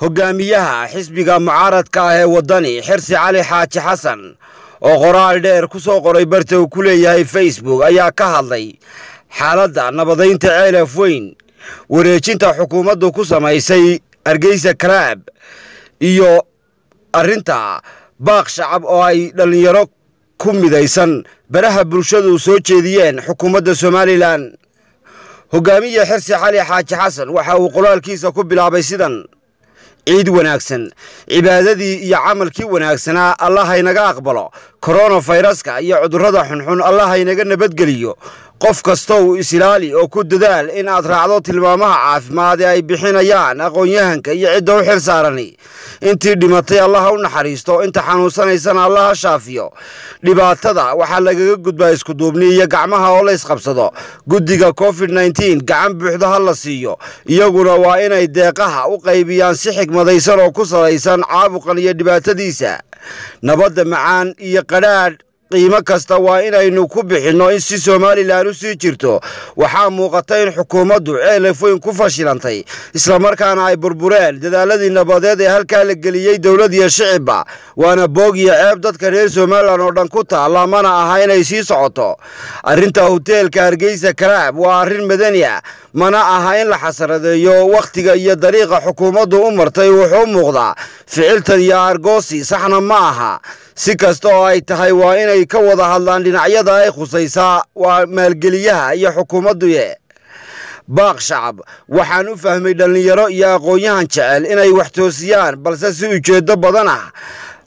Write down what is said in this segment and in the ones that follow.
hogaamiyaha xisbiga mucaaradka ah ee waddani xirsi cali xaaji xasan oo qoraal dheer ku soo qoray barta uu ku leeyahay facebook ayaa ka hadlay xaaladda nabadaynta ceelaf weyn wareejinta xukuumaddu ku samaysay argeysa kalaab iyo arrinta baaq shacab oo ay dhallinyaro ku midaysan baraha bulshadu soo jeediyeen xukuumadda somalilan hogaamiya xirsi cali xaaji xasan waxa uu qoraalkiisa ku bilaabay sidan ciid wanaagsan cibaadadii iyo camalkii wanaagsanaa allah haynaga aqbalo korona fayraska iyo cudurrada xunxun allah haynaga nabadgeliyo qof kasta uu isilaali oo ku dadaal in aad raacdo tilmaamaha caafimaad ee ay bixinayaan aqoon-yahanka iyo cidda u xil saarani intii dhimatay allaha u naxariisto inta xanuunsanaysana allaha shaafiyo dhibaatada waxaa lagaga gudbaa iskuduubni iyo gacmaha oo la ysqabsado guddiga covid nneteen gacan buuxda ha la siiyo iyaguna waa inay deeqaha u qaybiyaan si xigmadaysan oo ku salaysan caabuqan iyo dhibaatadiisa nabadda macaan iyo qadhaadh qiimo kasta waa inaynu ku bixinno in si somalilan u sii jirto waxaa muuqata in xukuumaddu ceelefoyn ku fashilantay islamarkaana ay burbureen dadaaladii nabadeed ee halkaa la geliyey dowlad shicibba waana boog iyo ceeb dadka reer somaliland oo dhan ku taalla mana aha inay sii socoto arrinta hoteelka hargeysa karaab waa arrin madani ah mana aha in la xasaradeeyo wakhtiga iyo dariiqa xukuumaddu u martay wuxuu muuqdaa ficiltan iyo argoosi saxna ma aha si kasta oo ay tahay waa inay ka wada hadlaan dhinacyada ay khusaysaa waa maalgeliyaha iyo xukuumadduye baaq shacab waxaan u fahmay dhallinyaro iyo aqoonyahan jecel inay wax toosiyaan balse si ujeeddo badan ah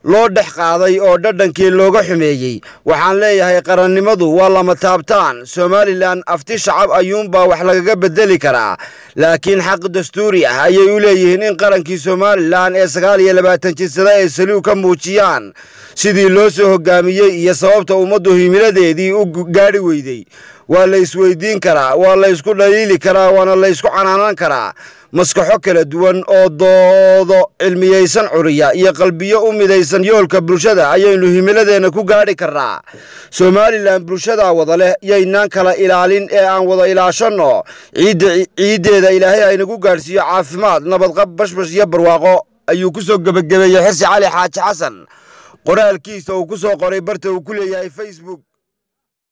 loo dhex qaaday oo dhadhankii looga xumeeyey waxaan leeyahay qarannimadu waa lama taabtaan somalilan afti shacab ayuunbaa wax lagaga beddeli karaa laakiin xaq dastuuri ah ayay u leeyihiin in qarankii somalilan ee sagaal iyo labaatan jirsada ay saliw ka muujiyaan sidii loo soo hogaamiyey iyo sababta ummaddu himiladeedii u gaadhi weydey waa la isweydiin karaa waa laysku dhaliili karaa waana laysku canaanan karaa maskaxo kala duwan oo doodo cilmiyaysan curiya iyo qalbiyo u midaysan yoolka bulshada ayaynu himiladeenna ku gaadhi karnaa somalilan bulshadaa wada leh yaynaan kala ilaalin ee aan wada ilaashanno ciiddeeda ilaahay aynagu gaadhsiiyo caafimaad nabadqab bashbash iyo barwaaqo ayuu ku soo gebagabeeyey xirsi cali xaaji xasan qoraalkiisa uu ku soo qoray barta uu ku leeyahay facebook